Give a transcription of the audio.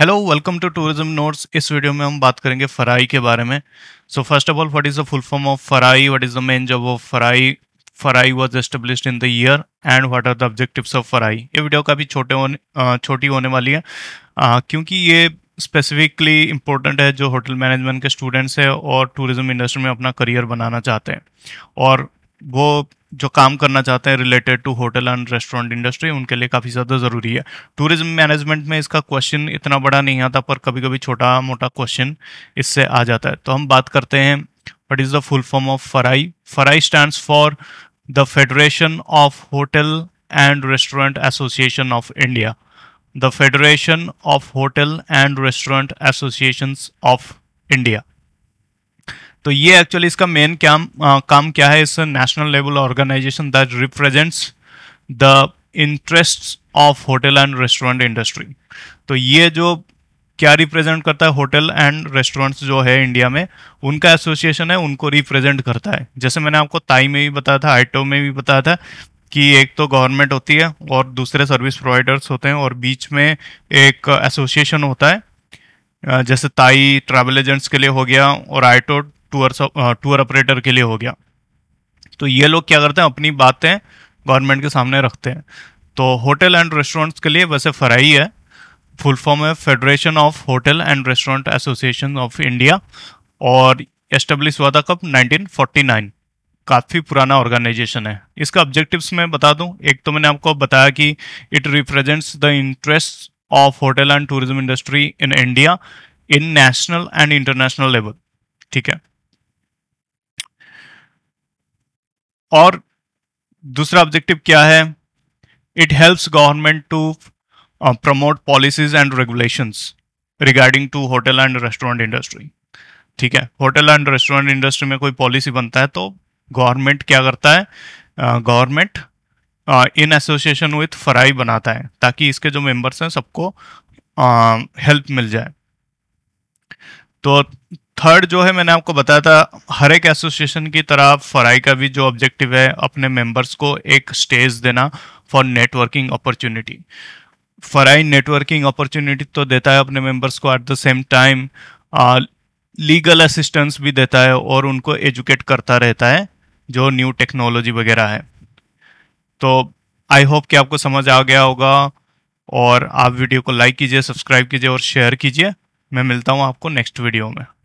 hello welcome to tourism notes इस video में हम बात करेंगे फराई के बारे में so first of all what is the full form of FHRAI what is the main job of FHRAI FHRAI was established in the year and what are the objectives of FHRAI ये video काफ़ी छोटे होने छोटी होने वाली है आ, क्योंकि ये स्पेसिफिकली इम्पोर्टेंट है जो होटल मैनेजमेंट के स्टूडेंट्स हैं और टूरिज़्म इंडस्ट्री में अपना करियर बनाना चाहते हैं और वो जो काम करना चाहते हैं related to hotel and restaurant industry उनके लिए काफ़ी ज़्यादा ज़रूरी है टूरिज्म मैनेजमेंट में इसका क्वेश्चन इतना बड़ा नहीं आता पर कभी कभी छोटा मोटा क्वेश्चन इससे आ जाता है तो हम बात करते हैं what is the full form of FHRAI FHRAI stand for the federation of hotel and restaurant association of India the federation of hotel and restaurant association of India तो ये एक्चुअली इसका मेन काम काम क्या है इस national level organisation that represents the interest of hotel and restaurant industry तो ये जो क्या रिप्रेजेंट करता है होटल एंड रेस्टोरेंट्स जो है इंडिया में उनका एसोसिएशन है उनको रिप्रेजेंट करता है जैसे मैंने आपको ताई में भी बताया था आइटो में भी बताया था कि एक तो गवर्नमेंट होती है और दूसरे सर्विस प्रोवाइडर्स होते हैं और बीच में एक एसोसिएशन होता है जैसे ताई ट्रैवल एजेंट्स के लिए हो गया और आइटो टूर टूर ऑपरेटर के लिए हो गया तो ये लोग क्या करते हैं अपनी बातें गवर्नमेंट के सामने रखते हैं तो होटल एंड रेस्टोरेंट्स के लिए वैसे फराई है फुल फॉर्म है federation of hotel and restaurant association of India और एस्टेब्लिश हुआ था कब 1949 काफ़ी पुराना ऑर्गेनाइजेशन है इसका ऑब्जेक्टिव्स मैं बता दूं एक तो मैंने आपको बताया कि it represents the interest of hotel and tourism industry in India in national and international level ठीक है और दूसरा ऑब्जेक्टिव क्या है it helps government to promote policies and regulations regarding to hotel and restaurant industry ठीक है hotel and restaurant industry में कोई पॉलिसी बनता है तो गवर्नमेंट क्या करता है government in association with FHRAI बनाता है ताकि इसके जो मेंबर्स हैं सबको हेल्प uh, मिल जाए तो थर्ड जो है मैंने आपको बताया था हर एक एसोसिएशन की तरह फराई का भी जो ऑब्जेक्टिव है अपने मेंबर्स को एक स्टेज देना for networking opportunity FHRAI networking opportunity तो देता है अपने मेंबर्स को at the same time legal assistance भी देता है और उनको एजुकेट करता रहता है जो न्यू टेक्नोलॉजी वगैरह है तो आई होप कि आपको समझ आ गया होगा और आप वीडियो को लाइक कीजिए सब्सक्राइब कीजिए और शेयर कीजिए मैं मिलता हूँ आपको नेक्स्ट वीडियो में